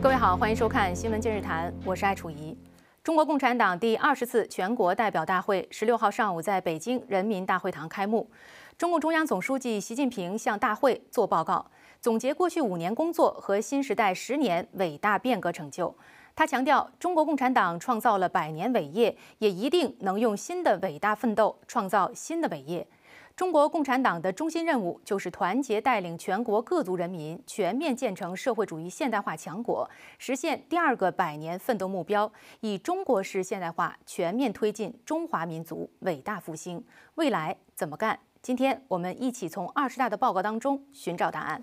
各位好，欢迎收看《新闻今日谈》，我是艾楚怡。中国共产党第二十次全国代表大会十六号上午在北京人民大会堂开幕，中共中央总书记习近平向大会作报告，总结过去五年工作和新时代十年伟大变革成就。他强调，中国共产党创造了百年伟业，也一定能用新的伟大奋斗创造新的伟业。中国共产党的中心任务就是团结带领全国各族人民全面建成社会主义现代化强国，实现第二个百年奋斗目标，以中国式现代化全面推进中华民族伟大复兴。未来怎么干？今天我们一起从二十大的报告当中寻找答案。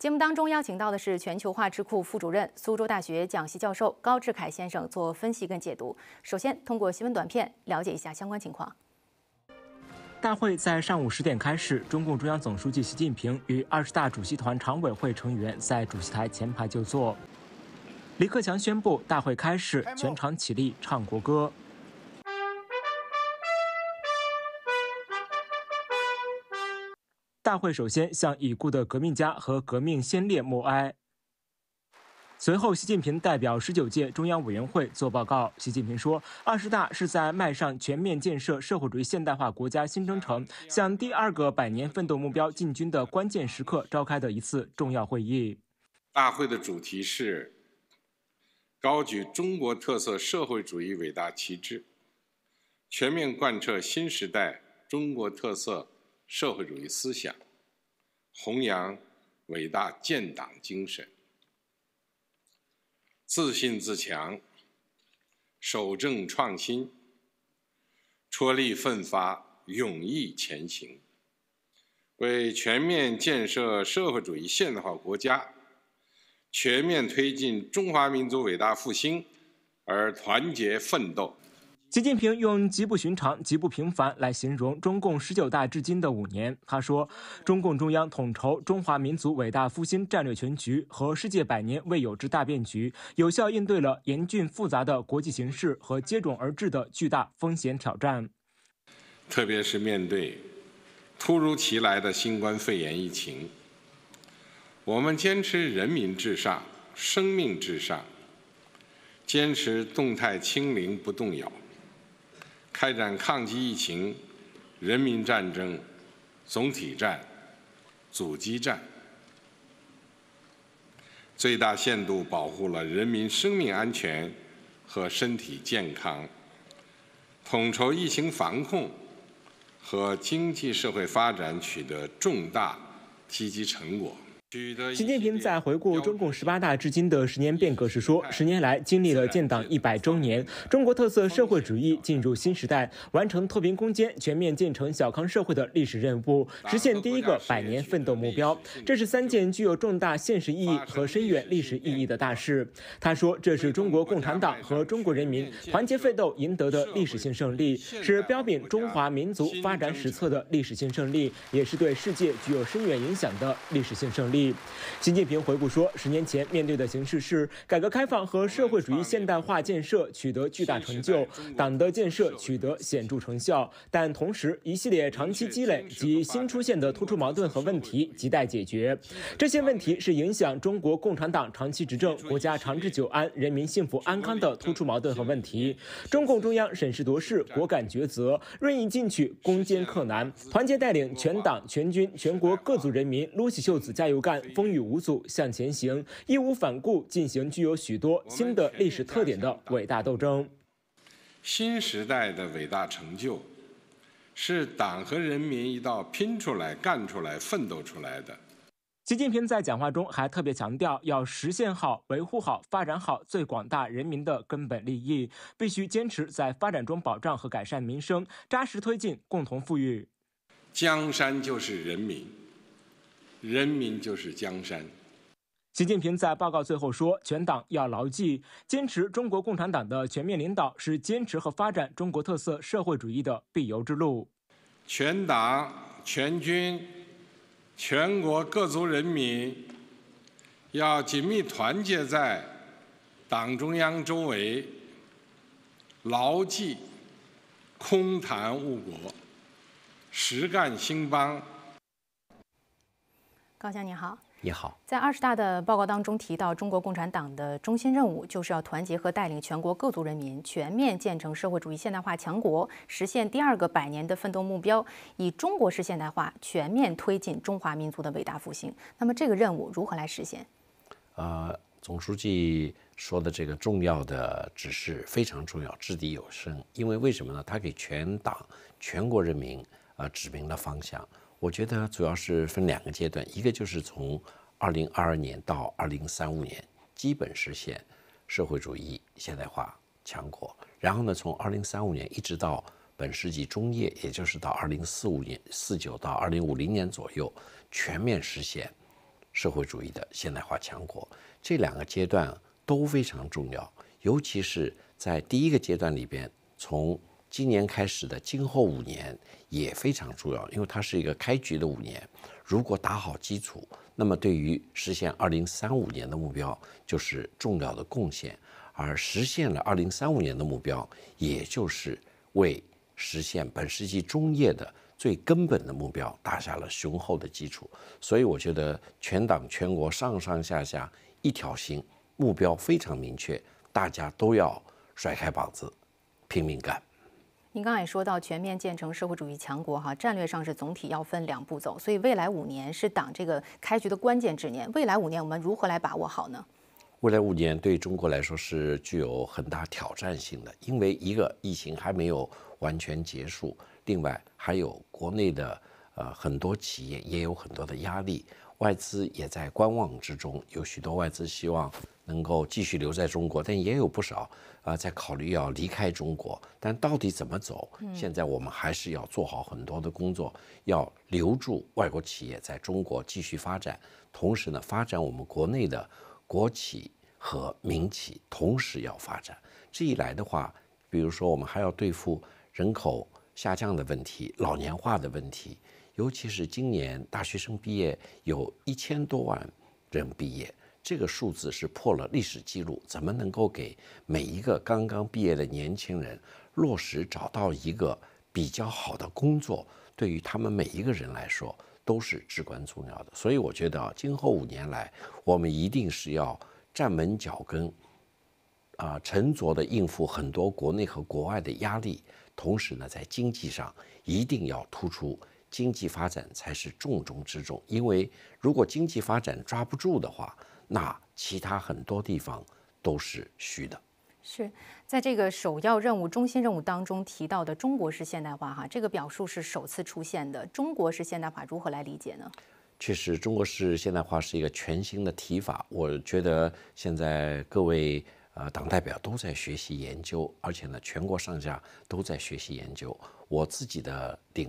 节目当中邀请到的是全球化智库副主任、苏州大学讲席教授高志凯先生做分析跟解读。首先通过新闻短片了解一下相关情况。大会在上午十点开始。中共中央总书记习近平与二十大主席团常委会成员在主席台前排就座。李克强宣布大会开始，全场起立唱国歌。大会首先向已故的革命家和革命先烈默哀。随后，习近平代表十九届中央委员会作报告。习近平说：“二十大是在迈上全面建设社会主义现代化国家新征程、向第二个百年奋斗目标进军的关键时刻召开的一次重要会议。大会的主题是：高举中国特色社会主义伟大旗帜，全面贯彻新时代中国特色社会主义思想，弘扬伟大建党精神。”自信自强，守正创新，踔厉奋发，勇毅前行，为全面建设社会主义现代化国家，全面推进中华民族伟大复兴而团结奋斗。习近平用“极不寻常、极不平凡”来形容中共十九大至今的五年。他说：“中共中央统筹中华民族伟大复兴战略全局和世界百年未有之大变局，有效应对了严峻复杂的国际形势和接踵而至的巨大风险挑战。特别是面对突如其来的新冠肺炎疫情，我们坚持人民至上、生命至上，坚持动态清零不动摇。”开展抗击疫情人民战争总体战阻击战，最大限度保护了人民生命安全和身体健康，统筹疫情防控和经济社会发展取得重大积极成果。习近平在回顾中共十八大至今的十年变革时说，十年来经历了建党一百周年，中国特色社会主义进入新时代，完成脱贫攻坚、全面建成小康社会的历史任务，实现第一个百年奋斗目标，这是三件具有重大现实意义和深远历史意义的大事。他说，这是中国共产党和中国人民团结奋斗赢得的历史性胜利，是标炳中华民族发展史册的历史性胜利，也是对世界具有深远影响的历史性胜利。习近平回顾说，十年前面对的形势是改革开放和社会主义现代化建设取得巨大成就，党的建设取得显著成效，但同时一系列长期积累及新出现的突出矛盾和问题亟待解决。这些问题是影响中国共产党长期执政、国家长治久安、人民幸福安康的突出矛盾和问题。中共中央审时度势，果敢抉择，锐意进取，攻坚克难，团结带领全党全军全国各族人民撸起袖子加油干。风雨无阻向前行，义无反顾进行具有许多新的历史特点的伟大斗争。新时代的伟大成就，是党和人民一道拼出来、干出来、奋斗出来的。习近平在讲话中还特别强调，要实现好、维护好、发展好最广大人民的根本利益，必须坚持在发展中保障和改善民生，扎实推进共同富裕。江山就是人民。人民就是江山。习近平在报告最后说：“全党要牢记，坚持中国共产党的全面领导是坚持和发展中国特色社会主义的必由之路。全党、全军、全国各族人民要紧密团结在党中央周围，牢记空谈误国，实干兴邦。”高翔，你好。你好。在二十大的报告当中提到，中国共产党的中心任务就是要团结和带领全国各族人民，全面建成社会主义现代化强国，实现第二个百年的奋斗目标，以中国式现代化全面推进中华民族的伟大复兴。那么，这个任务如何来实现？呃，总书记说的这个重要的指示非常重要，掷地有声。因为为什么呢？他给全党、全国人民啊指明了方向。我觉得主要是分两个阶段，一个就是从二零二二年到二零三五年，基本实现社会主义现代化强国；然后呢，从二零三五年一直到本世纪中叶，也就是到二零四五年四九到二零五零年左右，全面实现社会主义的现代化强国。这两个阶段都非常重要，尤其是在第一个阶段里边，从。今年开始的今后五年也非常重要，因为它是一个开局的五年。如果打好基础，那么对于实现二零三五年的目标就是重要的贡献。而实现了二零三五年的目标，也就是为实现本世纪中叶的最根本的目标打下了雄厚的基础。所以，我觉得全党全国上上下下一条心，目标非常明确，大家都要甩开膀子，拼命干。您刚才也说到，全面建成社会主义强国，哈，战略上是总体要分两步走，所以未来五年是党这个开局的关键之年。未来五年我们如何来把握好呢？未来五年对中国来说是具有很大挑战性的，因为一个疫情还没有完全结束，另外还有国内的呃很多企业也有很多的压力。外资也在观望之中，有许多外资希望能够继续留在中国，但也有不少啊在考虑要离开中国。但到底怎么走，现在我们还是要做好很多的工作，要留住外国企业在中国继续发展，同时呢，发展我们国内的国企和民企，同时要发展。这一来的话，比如说我们还要对付人口下降的问题、老年化的问题。尤其是今年大学生毕业有一千多万人毕业，这个数字是破了历史记录。怎么能够给每一个刚刚毕业的年轻人落实找到一个比较好的工作？对于他们每一个人来说都是至关重要的。所以我觉得啊，今后五年来，我们一定是要站稳脚跟，啊，沉着的应付很多国内和国外的压力，同时呢，在经济上一定要突出。经济发展才是重中之重，因为如果经济发展抓不住的话，那其他很多地方都是虚的。是在这个首要任务、中心任务当中提到的“中国式现代化”哈，这个表述是首次出现的。中国式现代化如何来理解呢？确实，中国式现代化是一个全新的提法。我觉得现在各位呃党代表都在学习研究，而且呢全国上下都在学习研究。我自己的顶。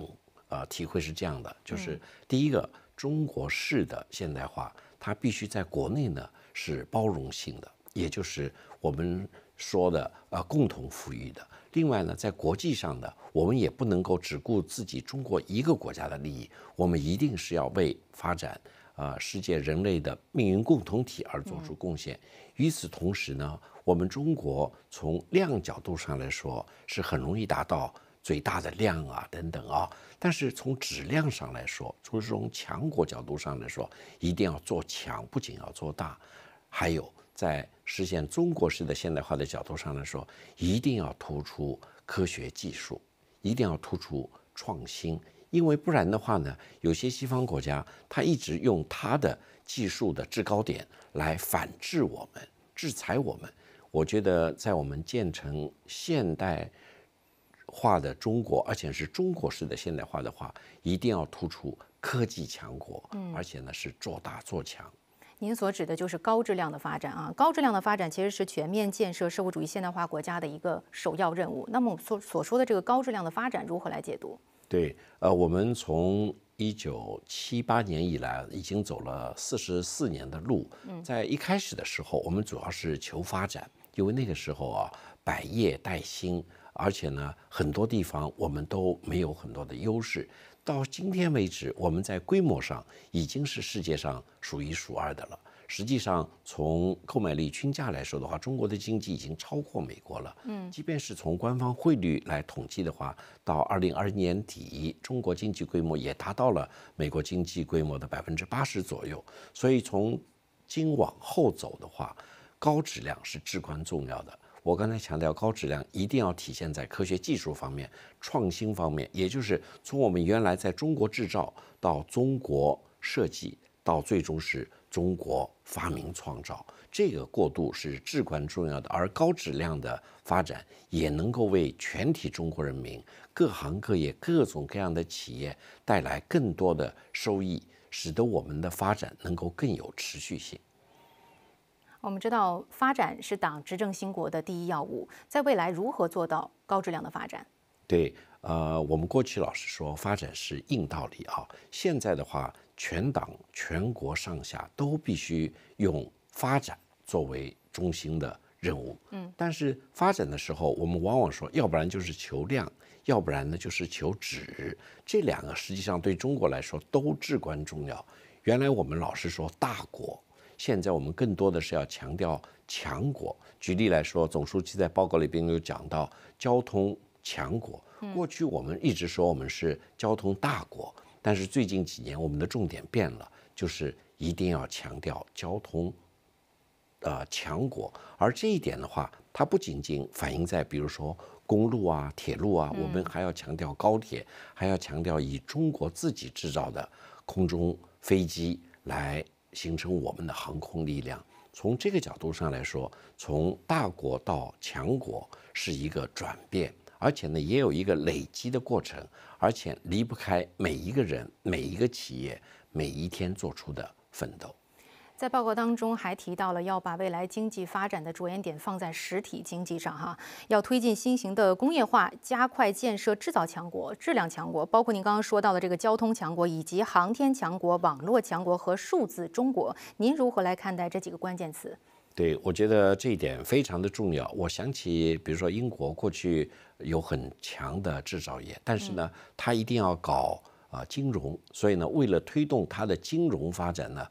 呃，体会是这样的，就是第一个，中国式的现代化，它必须在国内呢是包容性的，也就是我们说的呃共同富裕的。另外呢，在国际上的，我们也不能够只顾自己中国一个国家的利益，我们一定是要为发展啊世界人类的命运共同体而做出贡献。与此同时呢，我们中国从量角度上来说，是很容易达到。最大的量啊，等等啊，但是从质量上来说，从这种强国角度上来说，一定要做强，不仅要做大，还有在实现中国式的现代化的角度上来说，一定要突出科学技术，一定要突出创新，因为不然的话呢，有些西方国家他一直用他的技术的制高点来反制我们，制裁我们。我觉得在我们建成现代。化的中国，而且是中国式的现代化的话，一定要突出科技强国，嗯，而且呢是做大做强。您所指的就是高质量的发展啊，高质量的发展其实是全面建设社会主义现代化国家的一个首要任务。那么我们所所说的这个高质量的发展如何来解读？对，呃，我们从一九七八年以来已经走了四十四年的路，在一开始的时候，我们主要是求发展，因为那个时候啊，百业待兴。而且呢，很多地方我们都没有很多的优势。到今天为止，我们在规模上已经是世界上数一数二的了。实际上，从购买力均价来说的话，中国的经济已经超过美国了。嗯，即便是从官方汇率来统计的话，到二零二一年底，中国经济规模也达到了美国经济规模的百分之八十左右。所以，从今往后走的话，高质量是至关重要的。我刚才强调，高质量一定要体现在科学技术方面、创新方面，也就是从我们原来在中国制造，到中国设计，到最终是中国发明创造，这个过渡是至关重要的。而高质量的发展，也能够为全体中国人民、各行各业、各种各样的企业带来更多的收益，使得我们的发展能够更有持续性。我们知道，发展是党执政兴国的第一要务。在未来，如何做到高质量的发展？对，呃，我们过去老是说发展是硬道理啊。现在的话，全党全国上下都必须用发展作为中心的任务。嗯，但是发展的时候，我们往往说，要不然就是求量，要不然呢就是求质。这两个实际上对中国来说都至关重要。原来我们老是说大国。现在我们更多的是要强调强国。举例来说，总书记在报告里边有讲到交通强国。过去我们一直说我们是交通大国，但是最近几年我们的重点变了，就是一定要强调交通，呃，强国。而这一点的话，它不仅仅反映在比如说公路啊、铁路啊，我们还要强调高铁，还要强调以中国自己制造的空中飞机来。形成我们的航空力量。从这个角度上来说，从大国到强国是一个转变，而且呢也有一个累积的过程，而且离不开每一个人、每一个企业每一天做出的奋斗。在报告当中还提到了要把未来经济发展的着眼点放在实体经济上，哈，要推进新型的工业化，加快建设制造强国、质量强国，包括您刚刚说到的这个交通强国以及航天强国、网络强国和数字中国。您如何来看待这几个关键词？对，我觉得这一点非常的重要。我想起，比如说英国过去有很强的制造业，但是呢，它一定要搞啊金融，所以呢，为了推动它的金融发展呢。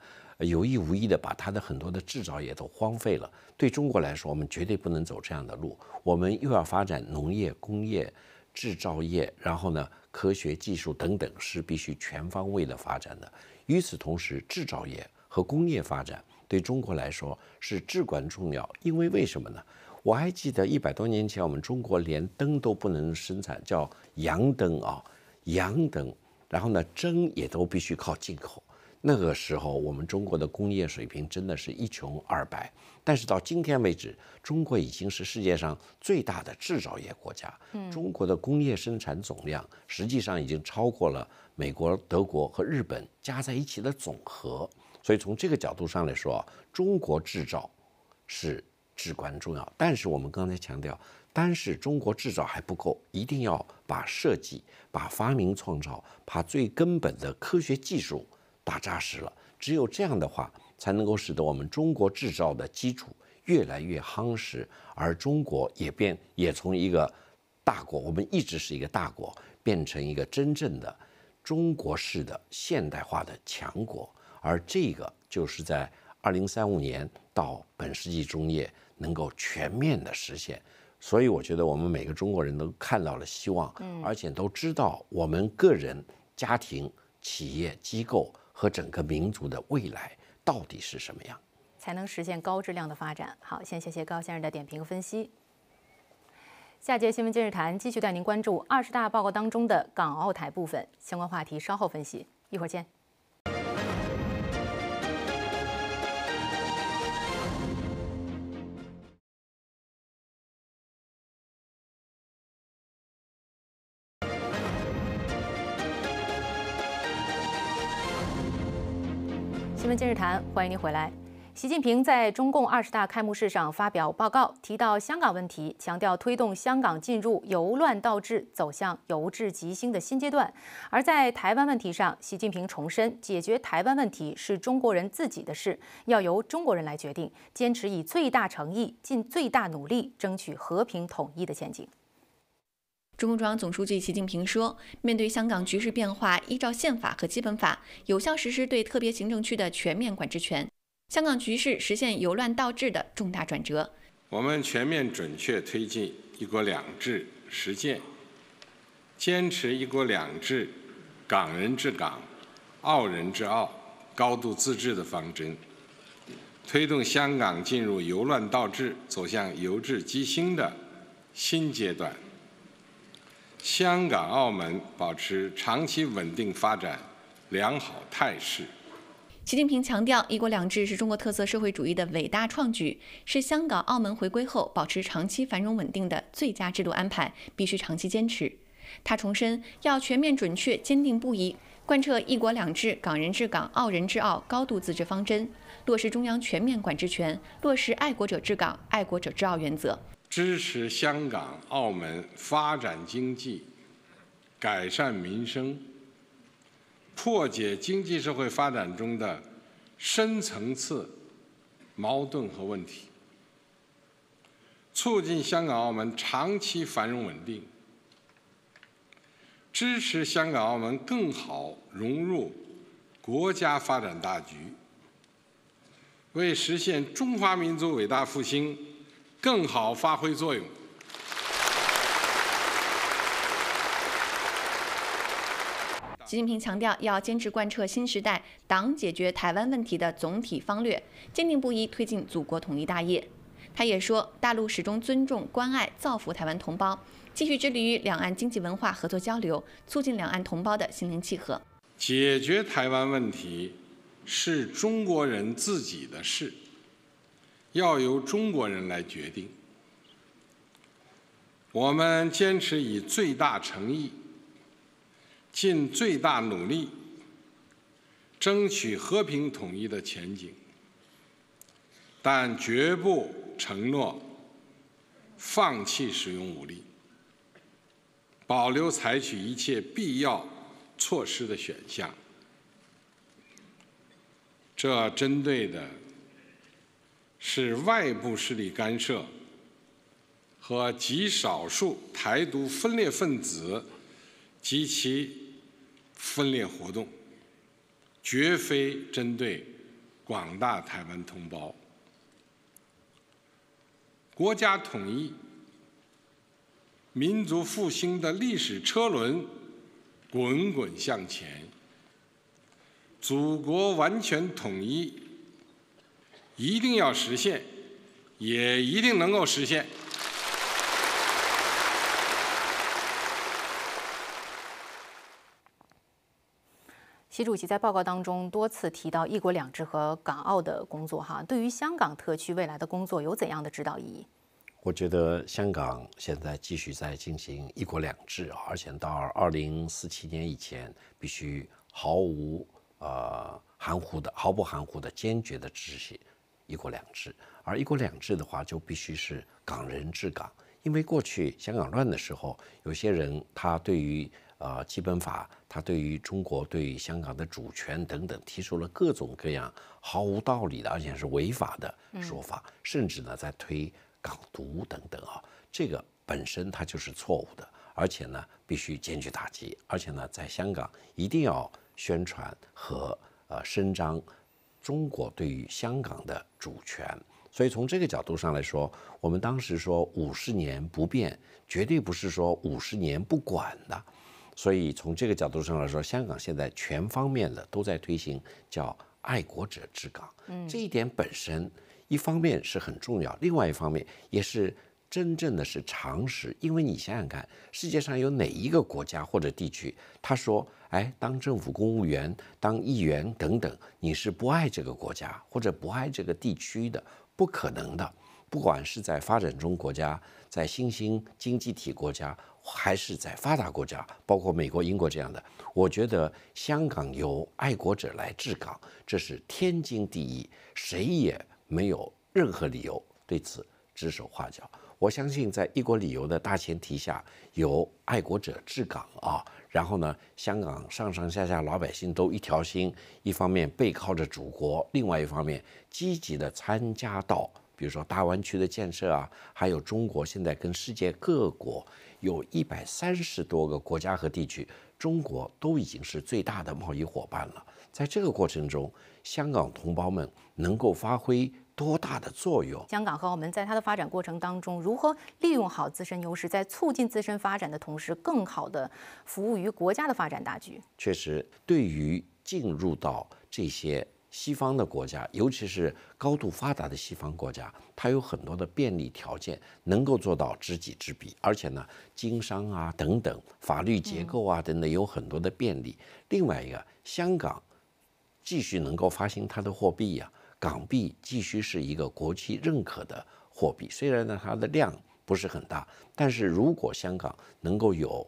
有意无意的把它的很多的制造业都荒废了。对中国来说，我们绝对不能走这样的路。我们又要发展农业、工业、制造业，然后呢，科学技术等等是必须全方位的发展的。与此同时，制造业和工业发展对中国来说是至关重要。因为为什么呢？我还记得一百多年前，我们中国连灯都不能生产，叫洋灯啊，洋灯。然后呢，灯也都必须靠进口。那个时候，我们中国的工业水平真的是一穷二白。但是到今天为止，中国已经是世界上最大的制造业国家。中国的工业生产总量实际上已经超过了美国、德国和日本加在一起的总和。所以从这个角度上来说，中国制造是至关重要。但是我们刚才强调，单是中国制造还不够，一定要把设计、把发明创造、把最根本的科学技术。打扎实了，只有这样的话，才能够使得我们中国制造的基础越来越夯实，而中国也变也从一个大国，我们一直是一个大国，变成一个真正的中国式的现代化的强国，而这个就是在二零三五年到本世纪中叶能够全面的实现。所以我觉得我们每个中国人都看到了希望，而且都知道我们个人、家庭、企业、机构。和整个民族的未来到底是什么样，才能实现高质量的发展？好，先谢谢高先生的点评和分析。下节新闻今日谈继续带您关注二十大报告当中的港澳台部分相关话题，稍后分析。一会儿见。今日谈，欢迎您回来。习近平在中共二十大开幕式上发表报告，提到香港问题，强调推动香港进入由乱到治、走向由治及兴的新阶段。而在台湾问题上，习近平重申，解决台湾问题是中国人自己的事，要由中国人来决定，坚持以最大诚意、尽最大努力争取和平统一的前景。中共中央总书记习近平说：“面对香港局势变化，依照宪法和基本法，有效实施对特别行政区的全面管制权，香港局势实现由乱到治的重大转折。我们全面准确推进‘一国两制’实践，坚持‘一国两制’、港人治港、澳人治澳、高度自治的方针，推动香港进入由乱到治、走向由治及兴的新阶段。”香港、澳门保持长期稳定发展良好态势。习近平强调，一国两制是中国特色社会主义的伟大创举，是香港、澳门回归后保持长期繁荣稳定的最佳制度安排，必须长期坚持。他重申，要全面、准确、坚定不移贯彻一国两制、港人治港、澳人治澳、高度自治方针，落实中央全面管制权，落实爱国者治港、爱国者治澳原则。支持香港、澳门发展经济、改善民生，破解经济社会发展中的深层次矛盾和问题，促进香港、澳门长期繁荣稳定，支持香港、澳门更好融入国家发展大局，为实现中华民族伟大复兴。更好发挥作用。习近平强调，要坚持贯彻新时代党解决台湾问题的总体方略，坚定不移推进祖国统一大业。他也说，大陆始终尊重、关爱、造福台湾同胞，继续致力于两岸经济文化合作交流，促进两岸同胞的心灵契合。解决台湾问题是中国人自己的事。要由中国人来决定。我们坚持以最大诚意、尽最大努力，争取和平统一的前景，但绝不承诺放弃使用武力，保留采取一切必要措施的选项。这针对的。是外部势力干涉和极少数台独分裂分子及其分裂活动，绝非针对广大台湾同胞。国家统一、民族复兴的历史车轮滚滚向前，祖国完全统一。一定要实现，也一定能够实现。习主席在报告当中多次提到“一国两制”和港澳的工作，哈，对于香港特区未来的工作有怎样的指导意义？我觉得香港现在继续在进行“一国两制”，而且到二零四七年以前，必须毫无呃含糊的、毫不含糊的、坚决的执行。一国两制，而一国两制的话就必须是港人治港，因为过去香港乱的时候，有些人他对于呃基本法，他对于中国、对于香港的主权等等，提出了各种各样毫无道理的，而且是违法的说法，甚至呢在推港独等等啊，这个本身它就是错误的，而且呢必须坚决打击，而且呢在香港一定要宣传和呃伸张。中国对于香港的主权，所以从这个角度上来说，我们当时说五十年不变，绝对不是说五十年不管的。所以从这个角度上来说，香港现在全方面的都在推行叫爱国者治港，这一点本身一方面是很重要，另外一方面也是真正的是常识。因为你想想看，世界上有哪一个国家或者地区，他说？哎，当政府公务员、当议员等等，你是不爱这个国家或者不爱这个地区的，不可能的。不管是在发展中国家、在新兴经济体国家，还是在发达国家，包括美国、英国这样的，我觉得香港由爱国者来治港，这是天经地义，谁也没有任何理由对此指手画脚。我相信，在一国旅游的大前提下，有爱国者治港啊，然后呢，香港上上下下老百姓都一条心，一方面背靠着祖国，另外一方面积极的参加到，比如说大湾区的建设啊，还有中国现在跟世界各国有一百三十多个国家和地区，中国都已经是最大的贸易伙伴了。在这个过程中，香港同胞们能够发挥。多大的作用？香港和澳门在它的发展过程当中，如何利用好自身优势，在促进自身发展的同时，更好的服务于国家的发展大局。确实，对于进入到这些西方的国家，尤其是高度发达的西方国家，它有很多的便利条件，能够做到知己知彼，而且呢，经商啊等等，法律结构啊等等，有很多的便利。另外一个，香港继续能够发行它的货币呀。港币继续是一个国际认可的货币，虽然呢它的量不是很大，但是如果香港能够有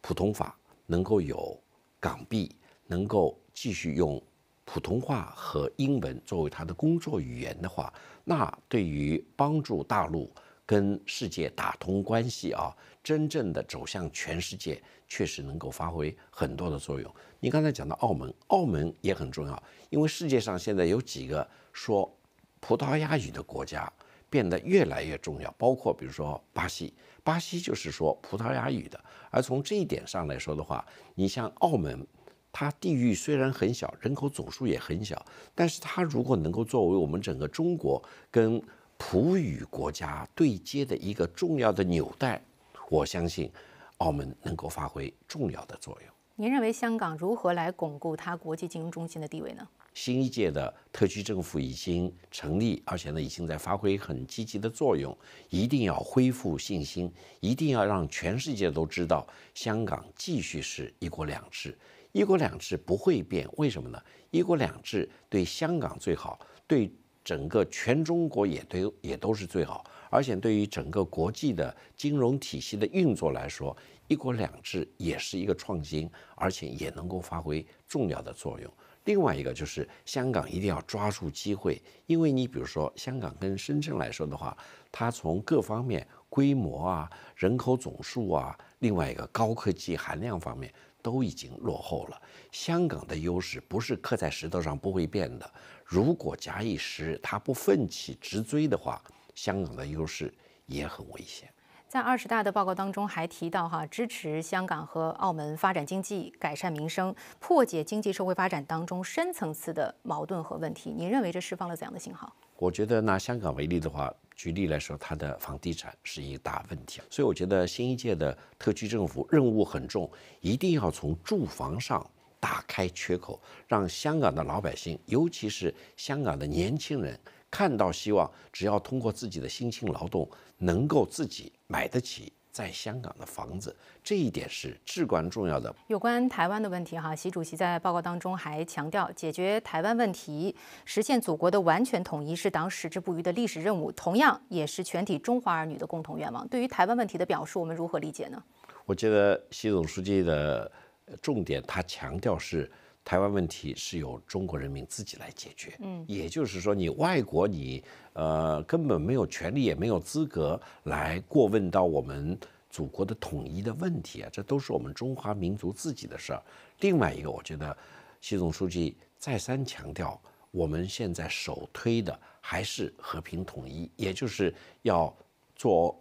普通法，能够有港币，能够继续用普通话和英文作为它的工作语言的话，那对于帮助大陆。跟世界打通关系啊，真正的走向全世界，确实能够发挥很多的作用。你刚才讲到澳门，澳门也很重要，因为世界上现在有几个说葡萄牙语的国家变得越来越重要，包括比如说巴西，巴西就是说葡萄牙语的。而从这一点上来说的话，你像澳门，它地域虽然很小，人口总数也很小，但是它如果能够作为我们整个中国跟葡语国家对接的一个重要的纽带，我相信澳门能够发挥重要的作用。您认为香港如何来巩固它国际金融中心的地位呢？新一届的特区政府已经成立，而且呢，已经在发挥很积极的作用。一定要恢复信心，一定要让全世界都知道，香港继续是一国两制，一国两制不会变。为什么呢？一国两制对香港最好，对。整个全中国也都也都是最好，而且对于整个国际的金融体系的运作来说，一国两制也是一个创新，而且也能够发挥重要的作用。另外一个就是香港一定要抓住机会，因为你比如说香港跟深圳来说的话，它从各方面规模啊、人口总数啊，另外一个高科技含量方面都已经落后了。香港的优势不是刻在石头上不会变的，如果假以时，日它不奋起直追的话，香港的优势也很危险。在二十大的报告当中还提到哈，支持香港和澳门发展经济、改善民生、破解经济社会发展当中深层次的矛盾和问题。您认为这释放了怎样的信号？我觉得拿香港为例的话，举例来说，它的房地产是一大问题，所以我觉得新一届的特区政府任务很重，一定要从住房上打开缺口，让香港的老百姓，尤其是香港的年轻人看到希望，只要通过自己的辛勤劳动。能够自己买得起在香港的房子，这一点是至关重要的。有关台湾的问题，哈，习主席在报告当中还强调，解决台湾问题，实现祖国的完全统一，是党矢志不渝的历史任务，同样也是全体中华儿女的共同愿望。对于台湾问题的表述，我们如何理解呢？我觉得习总书记的重点，他强调是。台湾问题是由中国人民自己来解决，嗯，也就是说，你外国你呃根本没有权利，也没有资格来过问到我们祖国的统一的问题啊，这都是我们中华民族自己的事儿。另外一个，我觉得，习总书记再三强调，我们现在首推的还是和平统一，也就是要做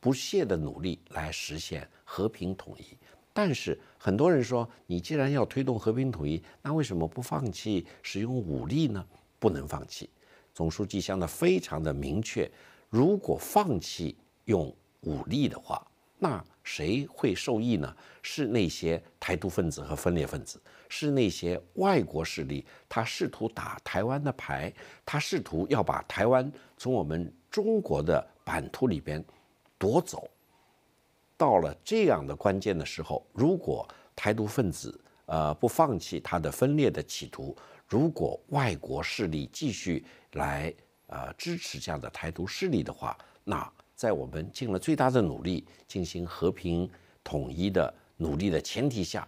不懈的努力来实现和平统一。但是很多人说，你既然要推动和平统一，那为什么不放弃使用武力呢？不能放弃。总书记讲的非常的明确：，如果放弃用武力的话，那谁会受益呢？是那些台独分子和分裂分子，是那些外国势力。他试图打台湾的牌，他试图要把台湾从我们中国的版图里边夺走。到了这样的关键的时候，如果台独分子呃不放弃他的分裂的企图，如果外国势力继续来呃支持这样的台独势力的话，那在我们尽了最大的努力进行和平统一的努力的前提下，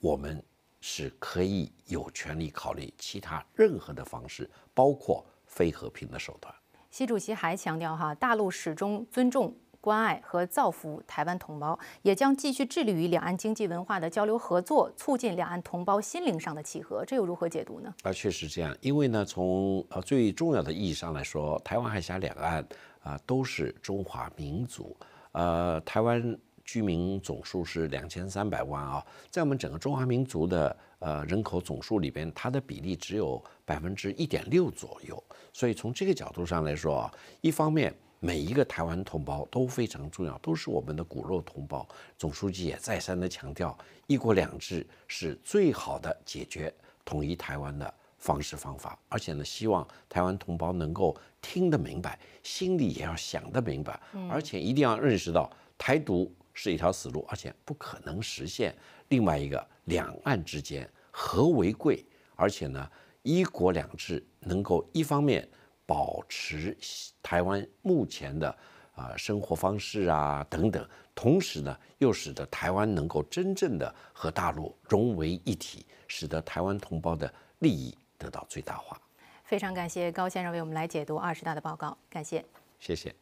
我们是可以有权利考虑其他任何的方式，包括非和平的手段。习主席还强调哈，大陆始终尊重。关爱和造福台湾同胞，也将继续致力于两岸经济文化的交流合作，促进两岸同胞心灵上的契合。这又如何解读呢？啊，确实这样。因为呢，从呃最重要的意义上来说，台湾海峡两岸啊都是中华民族。呃，台湾居民总数是两千三百万啊，在我们整个中华民族的呃人口总数里边，它的比例只有百分之一点六左右。所以从这个角度上来说啊，一方面。每一个台湾同胞都非常重要，都是我们的骨肉同胞。总书记也再三的强调，一国两制是最好的解决统一台湾的方式方法。而且呢，希望台湾同胞能够听得明白，心里也要想得明白，而且一定要认识到，台独是一条死路，而且不可能实现。另外一个，两岸之间和为贵，而且呢，一国两制能够一方面。保持台湾目前的啊生活方式啊等等，同时呢，又使得台湾能够真正的和大陆融为一体，使得台湾同胞的利益得到最大化。非常感谢高先生为我们来解读二十大的报告，感谢，谢谢，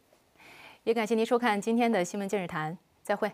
也感谢您收看今天的新闻见日谈，再会。